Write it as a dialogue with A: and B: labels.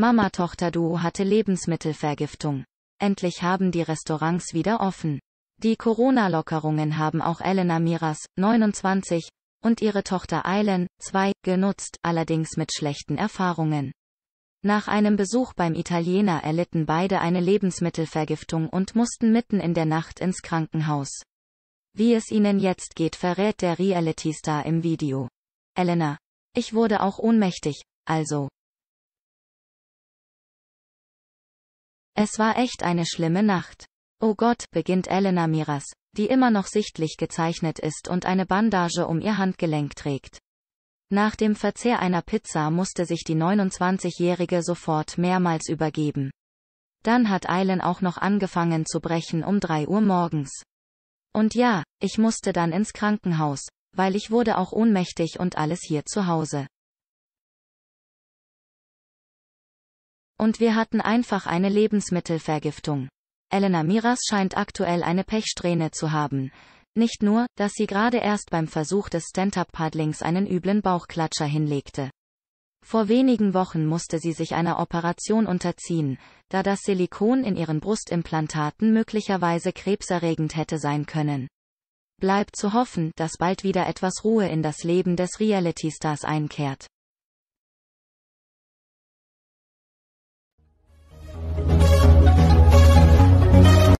A: Mama-Tochter-Duo hatte Lebensmittelvergiftung. Endlich haben die Restaurants wieder offen. Die Corona-Lockerungen haben auch Elena Miras, 29, und ihre Tochter Eilen, 2, genutzt, allerdings mit schlechten Erfahrungen. Nach einem Besuch beim Italiener erlitten beide eine Lebensmittelvergiftung und mussten mitten in der Nacht ins Krankenhaus. Wie es ihnen jetzt geht, verrät der Reality-Star im Video. Elena.
B: Ich wurde auch ohnmächtig, also,
A: Es war echt eine schlimme Nacht. Oh Gott, beginnt Elena Miras, die immer noch sichtlich gezeichnet ist und eine Bandage um ihr Handgelenk trägt. Nach dem Verzehr einer Pizza musste sich die 29-Jährige sofort mehrmals übergeben. Dann hat Eilen auch noch angefangen zu brechen um 3 Uhr morgens. Und ja, ich musste dann ins Krankenhaus, weil ich wurde auch ohnmächtig und alles hier zu
B: Hause. Und wir hatten einfach
A: eine Lebensmittelvergiftung. Elena Miras scheint aktuell eine Pechsträhne zu haben. Nicht nur, dass sie gerade erst beim Versuch des Stand-Up-Paddlings einen üblen Bauchklatscher hinlegte. Vor wenigen Wochen musste sie sich einer Operation unterziehen, da das Silikon in ihren Brustimplantaten möglicherweise krebserregend hätte sein können. Bleibt zu hoffen, dass bald wieder etwas Ruhe in das Leben des Reality-Stars
B: einkehrt.